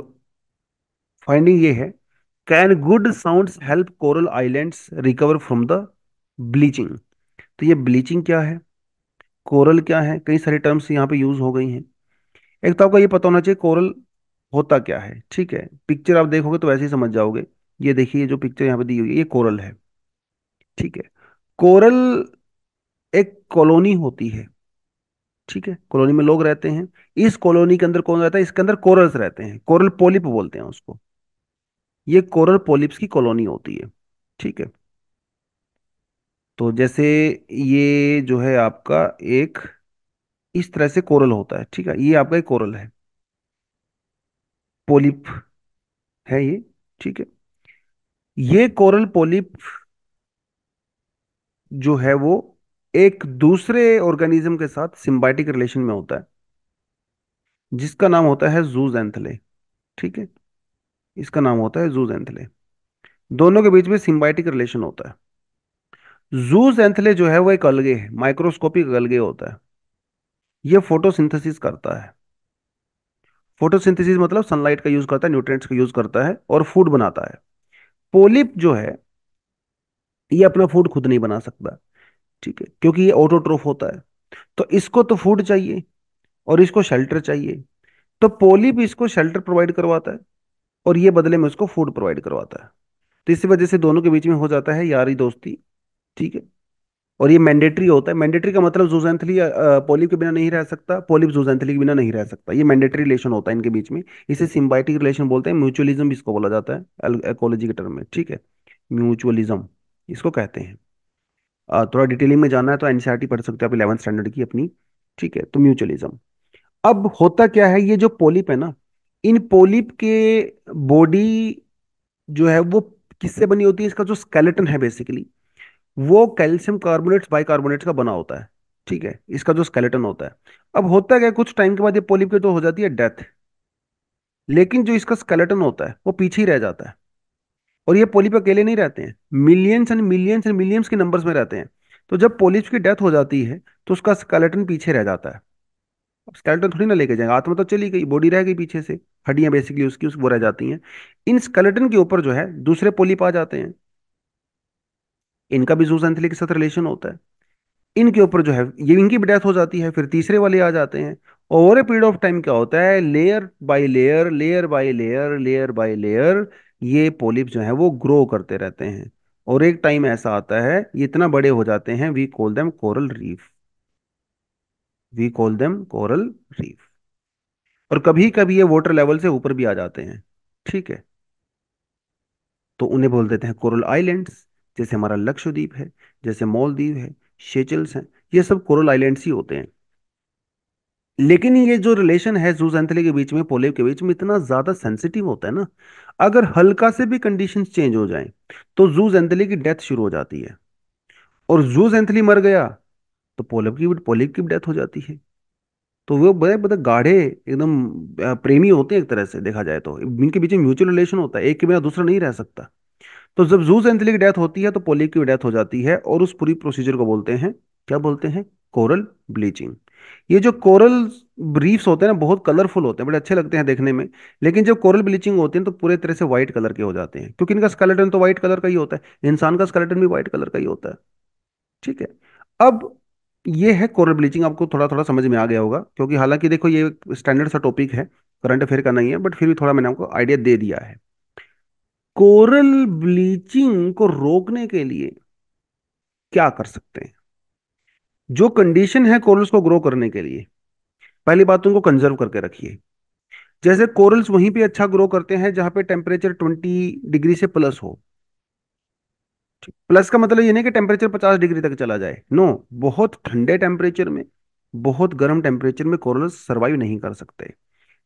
फाइंडिंग ये है can good sounds help coral islands recover from the bleaching तो ये ब्लीचिंग क्या है कोरल क्या है कई सारे टर्म्स यहाँ पे यूज़ हो गई हैं एक तो आपको ये पता होना चाहिए कोरल होता क्या है ठीक है पिक्चर आप देखोगे तो वैसे ही समझ जाओगे ये देखिए जो पिक्चर यहाँ पे दी हुई है ये कोरल है ठीक है कोरल एक कॉलोनी होती है ठीक है कॉलोनी में लोग रहते हैं इस कॉलोनी के अंदर कौन रहता है इसके अंदर कोरल्स रहते हैं कोरल पोलिप बोलते हैं उसको ये कोरल पोलिप्स की कॉलोनी होती है ठीक है तो जैसे ये जो है आपका एक इस तरह से कोरल होता है ठीक है ये आपका एक कोरल है पोलिप है ये ठीक है ये कोरल पोलिप जो है वो एक दूसरे ऑर्गेनिज्म के साथ सिंबाइटिक रिलेशन में होता है जिसका नाम होता है एंथले ठीक है इसका नाम होता है जूज एंथले दोनों के बीच में सिम्बाइटिक रिलेशन होता है जूज एंथले जो है वो एक अलगे है माइक्रोस्कोपिक अलगे होता है ये फोटोसिंथेसिस करता है फोटोसिंथेसिस मतलब सनलाइट का यूज करता है न्यूट्रिएंट्स का यूज करता है और फूड बनाता है पोलिप जो है ये अपना फूड खुद नहीं बना सकता ठीक है क्योंकि ये ऑटोट्रोफ होता है तो इसको तो फूड चाहिए और इसको शेल्टर चाहिए तो पोलिप इसको शेल्टर प्रोवाइड करवाता है और ये बदले में उसको फूड प्रोवाइड करवाता है तो इसी वजह से दोनों के बीच में हो जाता है यारी दोस्ती ठीक है और ये मैंडेटरी होता है मैंडेटरी का मतलब जूजेंथली पोलिप के बिना नहीं रह सकता पोलिप जूजेंथली के बिना नहीं रह सकता ये मैंडेटरी रिलेशन होता है इनके बीच में इसे सिम्बाइटिक रिलेशन बोलते हैं म्यूचुअलिज्म इसको बोला जाता है एकोलॉजी के टर्म में ठीक है म्यूचुअलिज्म इसको कहते हैं थोड़ा डिटेलिंग में जाना है तो एनसीआरटी e पढ़ सकते हो आप इलेवंथ स्टैंडर्ड की अपनी ठीक है तो म्यूचुअलिज्म अब होता क्या है ये जो पोलिप है ना इन पोलिप के बॉडी जो है वो किससे बनी होती है इसका जो स्केलेटन है बेसिकली वो कैल्शियम कार्बोनेट्स बाई कार्बोनेट्स का बना होता है ठीक है इसका जो स्केलेटन होता है अब होता क्या कुछ टाइम के बाद ये पोलिप की तो हो जाती है डेथ लेकिन जो इसका स्केलेटन होता है वो पीछे ही रह जाता है और ये पोलिप अकेले नहीं रहते हैं millions and millions and millions के नंबर्स में रहते हैं तो जब पोलिप की डेथ हो जाती है तो उसका स्केलेटन पीछे रह जाता है अब स्केलेटन थोड़ी ना लेके जाएंगे आत्मा तो चली गई बॉडी रह गई पीछे से हड्डियां बेसिकली उसकी उस वो रह जाती हैं इन स्केलेटन के ऊपर जो है दूसरे पोलिप आ जाते हैं इनका भी जूसेंथली के साथ रिलेशन होता है इनके ऊपर जो है ये इनकी भी डेथ हो जाती है फिर तीसरे वाले आ जाते हैं over a period of time क्या होता है layer by layer layer by layer layer by layer ये पोलिप जो है वो ग्रो करते रहते हैं और एक टाइम ऐसा आता है ये इतना बड़े हो जाते हैं we call them coral reef we call them coral reef और कभी कभी ये वाटर लेवल से ऊपर भी आ जाते हैं ठीक है तो उन्हें बोल देते हैं कोरल आइलैंड्स जैसे हमारा लक्षद्वीप है जैसे मोलदीव है शेचल्स हैं ये सब कोरल आइलैंड्स ही होते हैं लेकिन ये जो रिलेशन है जूस के बीच में पोलेव के बीच में इतना ज़्यादा सेंसिटिव होता है ना अगर हल्का से भी कंडीशंस चेंज हो जाएं तो जूस एंथले की डेथ शुरू हो जाती है और जूस एंथली मर गया तो पोलेव की पोलेव की डेथ हो जाती है तो वो बड़े बड़े गाढ़े एकदम प्रेमी होते हैं एक तरह से देखा जाए तो इनके बीच में म्यूचुअल रिलेशन होता है एक के बिना दूसरा नहीं रह सकता तो जब जूज एंथली की डेथ होती है तो पोली की डेथ हो जाती है और उस पूरी प्रोसीजर को बोलते हैं क्या बोलते हैं कोरल ब्लीचिंग ये जो कोरल ब्रीफ्स होते हैं ना बहुत कलरफुल होते हैं बड़े अच्छे लगते हैं देखने में लेकिन जब कोरल ब्लीचिंग होती है तो पूरे तरह से व्हाइट कलर के हो जाते हैं क्योंकि इनका स्केलेटन तो व्हाइट कलर का ही होता है इंसान का स्केलेटन भी व्हाइट कलर का ही होता है ठीक है अब ये है कोरल ब्लीचिंग आपको थोड़ा थोड़ा समझ में आ गया होगा क्योंकि हालांकि देखो ये स्टैंडर्ड सा टॉपिक है करंट अफेयर का नहीं है बट फिर भी थोड़ा मैंने आपको आइडिया दे दिया है कोरल ब्लीचिंग को रोकने के लिए क्या कर सकते हैं जो कंडीशन है कोरल्स को ग्रो करने के लिए पहली बात तो उनको कंजर्व करके रखिए जैसे कोरल्स वहीं पे अच्छा ग्रो करते हैं जहां पे टेम्परेचर 20 डिग्री से प्लस हो प्लस का मतलब ये नहीं कि टेम्परेचर 50 डिग्री तक चला जाए नो बहुत ठंडे टेम्परेचर में बहुत गर्म टेम्परेचर में कोरल्स सर्वाइव नहीं कर सकते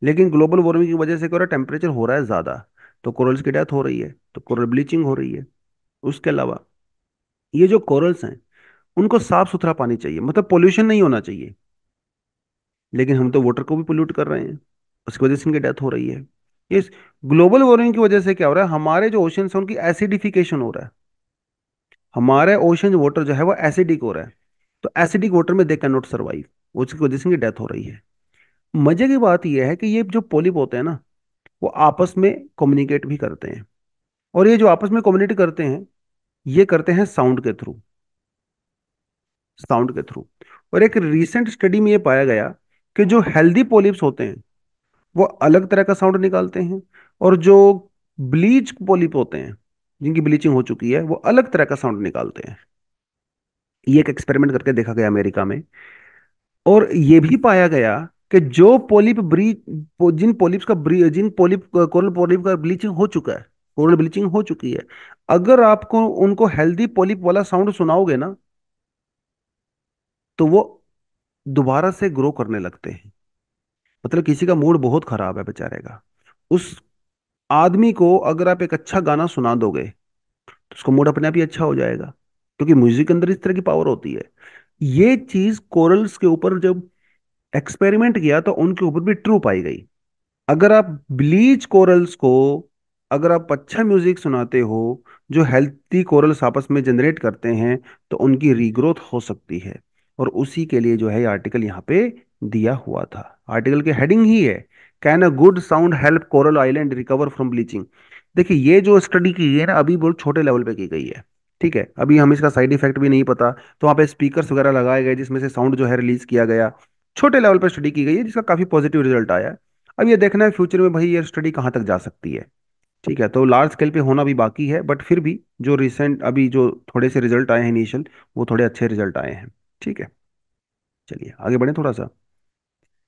लेकिन ग्लोबल वार्मिंग की वजह से क्या टेम्परेचर हो रहा है ज्यादा तो कोरल्स की डेथ हो रही है तो कोरल ब्लीचिंग हो रही है उसके अलावा ये जो कोरल्स हैं उनको साफ सुथरा पानी चाहिए मतलब पोल्यूशन नहीं होना चाहिए लेकिन हम तो वाटर को भी पोल्यूट कर रहे हैं उसकी वजह से इनकी डेथ हो रही है ये ग्लोबल वार्मिंग की वजह से क्या हो रहा है हमारे जो ओशन है उनकी एसिडिफिकेशन हो रहा है हमारे ओशन वाटर जो है वो एसिडिक हो रहा है तो एसिडिक वाटर में दे कैन नॉट सर्वाइव उसकी वजह से इनकी डेथ हो रही है मजे की बात यह है कि ये जो पोलिप होते हैं ना वो आपस में कम्युनिकेट भी करते हैं और ये जो आपस में कम्युनिकेट करते हैं ये करते हैं साउंड के थ्रू साउंड के थ्रू और एक रीसेंट स्टडी में ये पाया गया कि जो हेल्दी पोलिप्स होते हैं वो अलग तरह का साउंड निकालते हैं और जो ब्लीच पोलिप होते हैं जिनकी ब्लीचिंग हो चुकी है वो अलग तरह का साउंड निकालते हैं ये एक एक्सपेरिमेंट करके देखा गया अमेरिका में और ये भी पाया गया कि जो पोलिप ब्रीच जिन पोलिप्स का जिन पोलिप कोरल पोलिप का ब्लीचिंग हो चुका है कोरल ब्लीचिंग हो चुकी है अगर आपको उनको हेल्दी पोलिप वाला साउंड सुनाओगे ना तो वो दोबारा से ग्रो करने लगते हैं मतलब किसी का मूड बहुत खराब है बेचारे का उस आदमी को अगर आप एक अच्छा गाना सुना दोगे तो उसका मूड अपने आप ही अच्छा हो जाएगा क्योंकि म्यूजिक के अंदर इस तरह की पावर होती है ये चीज कोरल्स के ऊपर जब एक्सपेरिमेंट किया तो उनके ऊपर भी ट्रू पाई गई अगर आप ब्लीच कोरल्स को अगर आप अच्छा म्यूजिक सुनाते हो जो हेल्थी कोरल्स आपस में जनरेट करते हैं तो उनकी रीग्रोथ हो सकती है और उसी के लिए जो है आर्टिकल यहाँ पे दिया हुआ था आर्टिकल के हेडिंग ही है can a good sound help coral island recover from bleaching देखिए ये जो स्टडी की है ना अभी बहुत छोटे लेवल पे की गई है ठीक है अभी हम इसका साइड इफेक्ट भी नहीं पता तो वहाँ पे स्पीकर्स वगैरह लगाए गए जिसमें से साउंड जो है रिलीज किया गया छोटे लेवल पर स्टडी की गई है जिसका काफ़ी पॉजिटिव रिजल्ट आया है अब ये देखना है फ्यूचर में भाई ये स्टडी कहाँ तक जा सकती है ठीक है तो लार्ज स्केल पे होना भी बाकी है बट फिर भी जो रिसेंट अभी जो थोड़े से रिजल्ट आए हैं इनिशियल वो थोड़े अच्छे रिजल्ट आए हैं ठीक है चलिए आगे बढ़े थोड़ा सा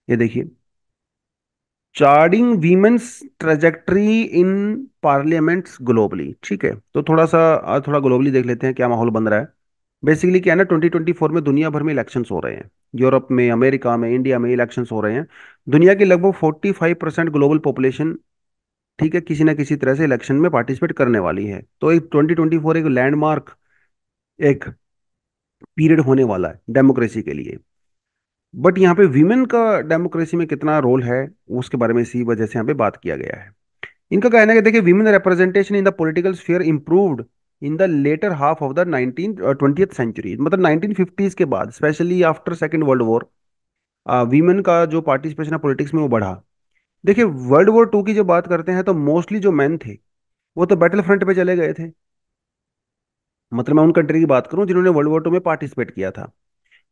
ये देखिए charting women's trajectory in parliaments globally ठीक है तो थोड़ा सा थोड़ा ग्लोबली देख लेते हैं क्या माहौल बन रहा है बेसिकली क्या है ना 2024 में दुनिया भर में इलेक्शन हो रहे हैं यूरोप में अमेरिका में इंडिया में इलेक्शन हो रहे हैं दुनिया की लगभग 45 परसेंट ग्लोबल पॉपुलेशन ठीक है किसी ना किसी तरह से इलेक्शन में पार्टिसिपेट करने वाली है तो एक 2024 एक लैंडमार्क एक पीरियड होने वाला है डेमोक्रेसी के लिए बट यहाँ पे वीमेन का डेमोक्रेसी में कितना रोल है उसके बारे में इसी वजह से यहाँ पे बात किया गया है इनका कहना है कि देखिए women representation in the political sphere improved in the latter half of the nineteen twenty century मतलब नाइनटीन फिफ्टीज़ के बाद specially after second world war women का जो पार्टिसिपेशन है पॉलिटिक्स में वो बढ़ा देखिए वर्ल्ड वॉर टू की जो बात करते हैं तो मोस्टली जो मैन थे वो तो बैटल फ्रंट पे चले गए थे मतलब मैं उन कंट्री की बात करूं जिन्होंने वर्ल्ड वॉर टू में पार्टिसिपेट किया था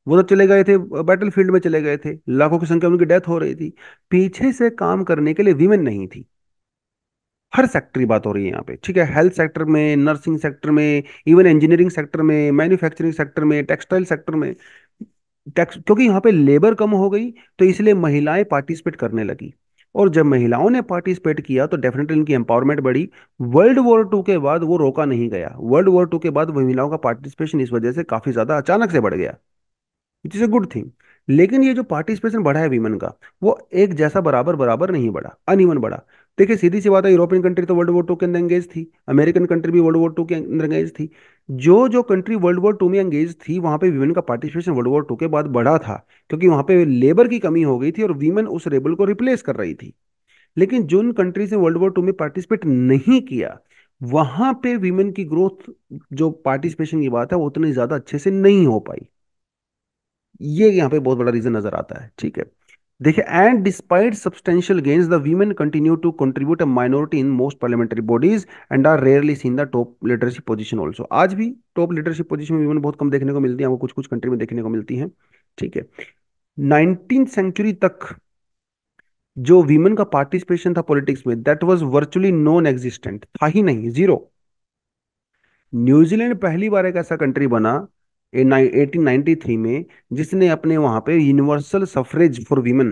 वो तो चले गए थे बैटल फील्ड में चले गए थे लाखों की संख्या में उनकी डेथ हो रही थी पीछे से काम करने के लिए वीमेन नहीं थी हर सेक्टर की बात हो रही है यहाँ पे ठीक है हेल्थ सेक्टर में नर्सिंग सेक्टर में इवन इंजीनियरिंग सेक्टर में मैन्युफैक्चरिंग सेक्टर में टेक्सटाइल सेक्टर में टेक्स क्योंकि यहाँ पे लेबर कम हो गई तो इसलिए महिलाएं पार्टिसिपेट करने लगी और जब महिलाओं ने पार्टिसिपेट किया तो डेफिनेटली इनकी एम्पावरमेंट बढ़ी वर्ल्ड वॉर टू के बाद वो रोका नहीं गया वर्ल्ड वॉर टू के बाद महिलाओं का पार्टिसिपेशन इस वजह से काफ़ी ज़्यादा अचानक से बढ़ गया it is a good thing लेकिन ये जो पार्टिसिपेशन बढ़ा है वीमेन का वो एक जैसा बराबर बराबर नहीं बढ़ा अनइवन बढ़ा देखिए सीधी सी बात है यूरोपियन कंट्री तो वर्ल्ड वॉर टू के अंदर एंगेज थी अमेरिकन कंट्री भी वर्ल्ड वॉर टू के अंदर एंगेज थी जो जो कंट्री वर्ल्ड वॉर टू में एंगेज थी वहाँ पे वीमेन का पार्टिसिपेशन वर्ल्ड वॉर टू के बाद बढ़ा था क्योंकि वहाँ पे लेबर की कमी हो गई थी और वीमेन उस रेबल को रिप्लेस कर रही थी लेकिन जिन कंट्रीज ने वर्ल्ड वॉर टू में पार्टिसिपेट नहीं किया वहाँ पे वीमेन की ग्रोथ जो पार्टिसिपेशन की बात है वो उतनी ज़्यादा अच्छे से नहीं हो पाई ये यहाँ पे बहुत बड़ा रीज़न नज़र आता है ठीक है देखिए and despite substantial gains the women continue to contribute a minority in most parliamentary bodies and are rarely seen the top leadership position also आज भी टॉप लीडरशिप पोजीशन में वीमेन बहुत कम देखने को मिलती है आपको कुछ कुछ कंट्री में देखने को मिलती है ठीक है नाइनटीन सेंचुरी तक जो वीमेन का पार्टिसिपेशन था पॉलिटिक्स में that was virtually non existent था ही नहीं जीरो न्यूजीलैंड पहली बार एक ऐसा कंट्री बना 1893 में जिसने अपने वहां पे यूनिवर्सल सफरेज फॉर वीमेन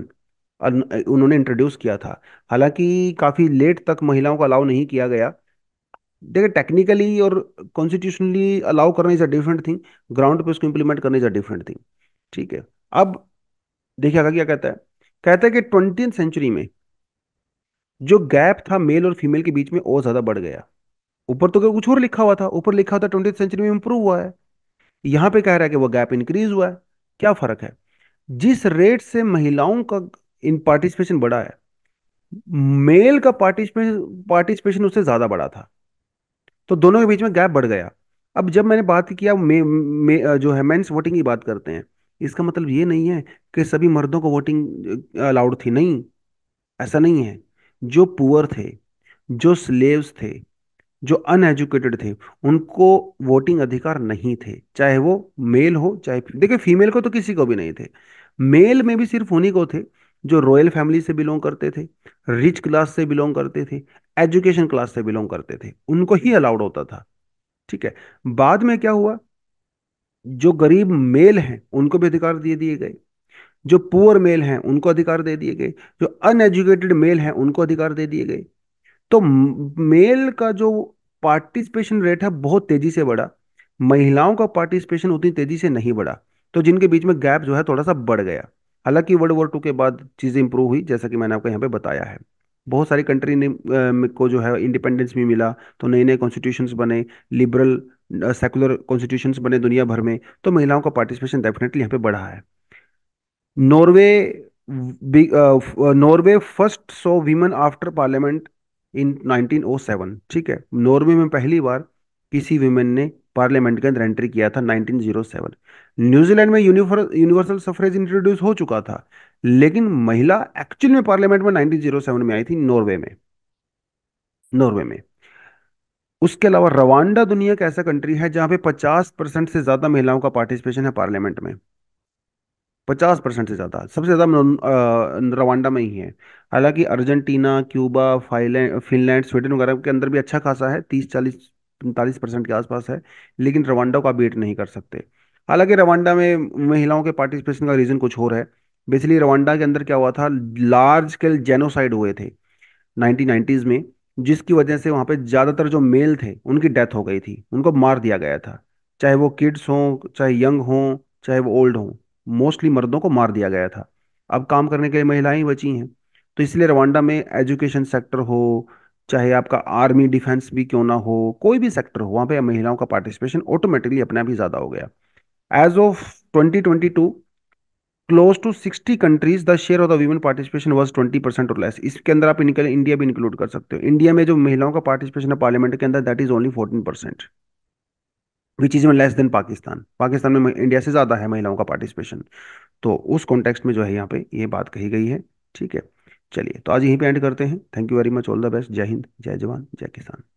उन्होंने इंट्रोड्यूस किया था हालांकि काफ़ी लेट तक महिलाओं को अलाउ नहीं किया गया देखिए टेक्निकली और कॉन्स्टिट्यूशनली अलाउ करने is a different thing ground पे उसको इंप्लीमेंट करने इज़ अ डिफरेंट थिंग ठीक है अब देखिए आगे क्या कहता है कहता है कि ट्वेंटी सेंचुरी में जो गैप था मेल और फीमेल के बीच में और ज़्यादा बढ़ गया ऊपर तो कुछ और लिखा हुआ था ऊपर लिखा हुआ था ट्वेंटी सेंचुरी में इंप्रूव हुआ है यहां पे कह रहा है कि वो गैप इंक्रीज हुआ है क्या फर्क है जिस रेट से महिलाओं का इन पार्टिसिपेशन बढ़ा है मेल का पार्टिसिपेशन पार्टिसिपेशन उससे ज्यादा बढ़ा था तो दोनों के बीच में गैप बढ़ गया अब जब मैंने बात किया मे, मे, जो है मेंस वोटिंग की बात करते हैं इसका मतलब ये नहीं है कि सभी मर्दों को वोटिंग अलाउड थी नहीं ऐसा नहीं है जो पुअर थे जो स्लेव्स थे जो अनएजुकेटेड थे उनको वोटिंग अधिकार नहीं थे चाहे वो मेल हो चाहे देखिए फीमेल को तो किसी को भी नहीं थे मेल में भी सिर्फ उन्हीं को थे जो रॉयल फैमिली से बिलोंग करते थे रिच क्लास से बिलोंग करते थे एजुकेशन क्लास से बिलोंग करते थे उनको ही अलाउड होता था ठीक है बाद में क्या हुआ जो गरीब मेल हैं उनको भी अधिकार दे दिए गए जो पुअर मेल हैं उनको अधिकार दे दिए गए जो अनएजुकेटेड मेल हैं उनको अधिकार दे दिए गए तो मेल का जो पार्टिसिपेशन रेट है बहुत तेजी से बढ़ा महिलाओं का पार्टिसिपेशन उतनी तेजी से नहीं बढ़ा तो जिनके बीच में गैप जो है थोड़ा सा बढ़ गया हालांकि वर्ल्ड वॉर टू के बाद चीज़ें इंप्रूव हुई जैसा कि मैंने आपको यहाँ पे बताया है बहुत सारी कंट्री ने को जो है इंडिपेंडेंस भी मिला तो नए नए कॉन्स्टिट्यूशंस बने लिबरल सेकुलर कॉन्स्टिट्यूशंस बने दुनिया भर में तो महिलाओं का पार्टिसिपेशन डेफिनेटली यहाँ पे बढ़ा है Norway Norway first so women after parliament in 1907 ठीक है नॉर्वे में पहली बार किसी वीमेन ने पार्लियामेंट के अंदर एंट्री किया था 1907 न्यूजीलैंड में यूनिवर्सल सफरेज इंट्रोड्यूस हो चुका था लेकिन महिला एक्चुअल में पार्लियामेंट में 1907 में आई थी नॉर्वे में नॉर्वे में उसके अलावा रवांडा दुनिया का ऐसा कंट्री है जहां पे 50 परसेंट से ज्यादा महिलाओं का पार्टिसिपेशन है पार्लियामेंट में पचास परसेंट से ज़्यादा सबसे ज़्यादा रवांडा में ही है हालांकि Argentina Cuba Finland Finland Sweden वगैरह के अंदर भी अच्छा खासा है तीस चालीस पैंतालीस परसेंट के आसपास है लेकिन रवांडा को आप बीट नहीं कर सकते हालांकि रवांडा में महिलाओं के पार्टिसिपेशन का रीज़न कुछ और है बेसिकली रवांडा के अंदर क्या हुआ था लार्ज स्केल जेनोसाइड हुए थे नाइनटीन में जिसकी वजह से वहाँ पे ज़्यादातर जो मेल थे उनकी डेथ हो गई थी उनको मार दिया गया था चाहे वो किड्स हों चाहे यंग हों चाहे वो ओल्ड हों मोस्टली मर्दों को मार दिया गया था अब काम करने के लिए महिलाएं ही बची हैं तो इसलिए रवांडा में एजुकेशन सेक्टर हो चाहे आपका आर्मी डिफेंस भी क्यों ना हो कोई भी सेक्टर हो वहाँ पे महिलाओं का पार्टिसिपेशन ऑटोमेटिकली अपने आप ही ज़्यादा हो गया as of 2022 close to 60 countries the share of the women participation was 20 percent और लेस इसके अंदर आप इनके इंडिया भी इंक्लूड कर सकते हो इंडिया में जो महिलाओं का पार्टिसिपेशन है पार्लियामेंट के अंदर that is only fourteen percent which is में लेस देन पाकिस्तान पाकिस्तान में इंडिया से ज़्यादा है महिलाओं का पार्टिसिपेशन तो उस कॉन्टेक्स्ट में जो है यहाँ पे ये बात कही गई है ठीक है चलिए तो आज यहीं पे एंड करते हैं thank you very much all the best जय हिंद जय जवान जय किसान